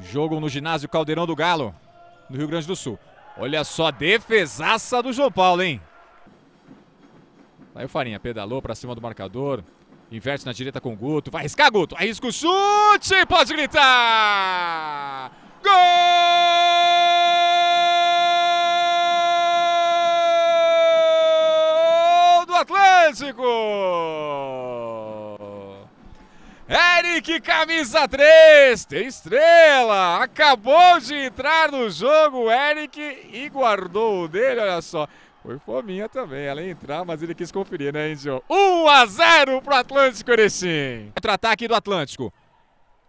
Jogo no ginásio Caldeirão do Galo, no Rio Grande do Sul. Olha só, defesaça do João Paulo, hein? Aí o Farinha pedalou para cima do marcador. Inverte na direita com o Guto. Vai arriscar, Guto. Arrisca o chute. Pode gritar. Gol do Atlético. Eric Camisa 3, tem estrela, acabou de entrar no jogo Eric e guardou o dele, olha só. Foi fominha também, ela ia entrar, mas ele quis conferir, né, índio? 1 a 0 pro Atlântico Erechim. Contra-ataque do Atlântico.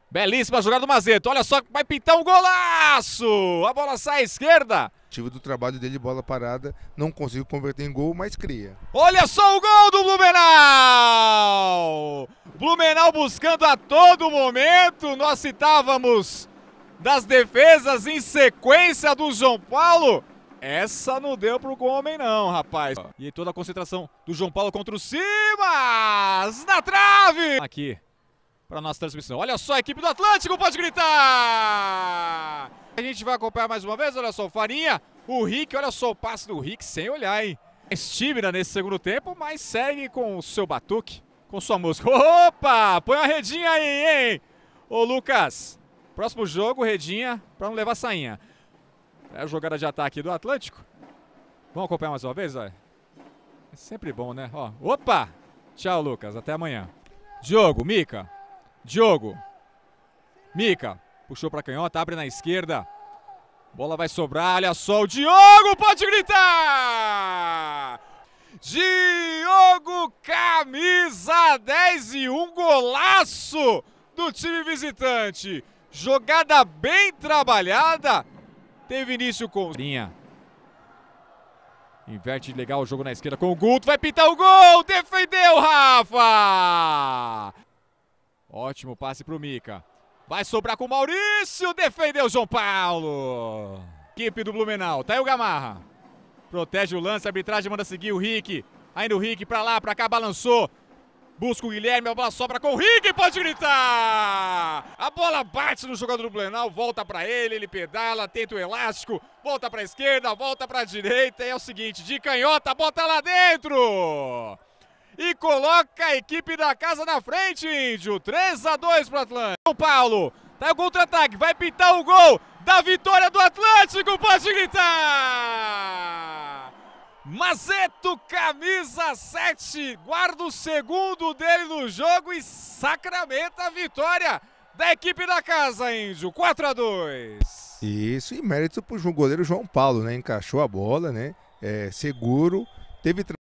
Belíssima jogada do Mazeto, olha só, vai pintar um golaço! A bola sai à esquerda. Tive do trabalho dele, bola parada, não conseguiu converter em gol, mas cria. Olha só o gol do Blumenau! Blumenau buscando a todo momento. Nós citávamos das defesas em sequência do João Paulo. Essa não deu pro homem não, rapaz. E toda a concentração do João Paulo contra o Simas na trave. Aqui para nossa transmissão. Olha só a equipe do Atlântico, pode gritar! A gente vai acompanhar mais uma vez, olha só o Farinha, o Rick, olha só o passe do Rick sem olhar, hein? Mais tímida nesse segundo tempo, mas segue com o seu batuque com sua música. Opa! Põe uma redinha aí, hein? Ô, Lucas. Próximo jogo, redinha, pra não levar sainha. É a jogada de ataque do Atlético. Vamos acompanhar mais uma vez, É sempre bom, né? Ó, opa! Tchau, Lucas. Até amanhã. Diogo, Mica. Diogo. Mica. Puxou pra canhota, abre na esquerda. Bola vai sobrar, olha só, o Diogo pode gritar! Diogo! camisa 10 e um golaço do time visitante. Jogada bem trabalhada. Teve início com linha. Inverte legal o jogo na esquerda com o Guto. Vai pintar o gol. Defendeu, Rafa. Ótimo passe para o Mica. Vai sobrar com o Maurício. Defendeu João Paulo. Equipe do Blumenau. Tá aí o Gamarra. Protege o lance. A arbitragem manda seguir o Rick. Ainda o Rick pra lá, pra cá, balançou. Busca o Guilherme, a bola sobra com o Rick, pode gritar! A bola bate no jogador do Blenal, volta para ele, ele pedala, tenta o elástico, volta para esquerda, volta para direita, e é o seguinte, de canhota, bota lá dentro! E coloca a equipe da casa na frente, Índio, 3 a 2 pro Atlântico. São Paulo, tá o contra-ataque, vai pintar o gol da vitória do Atlântico, pode gritar! Mazeto, camisa 7, guarda o segundo dele no jogo e sacramenta a vitória da equipe da casa, Índio. 4 a 2 Isso, e mérito para o goleiro João Paulo, né? Encaixou a bola, né? É, seguro, teve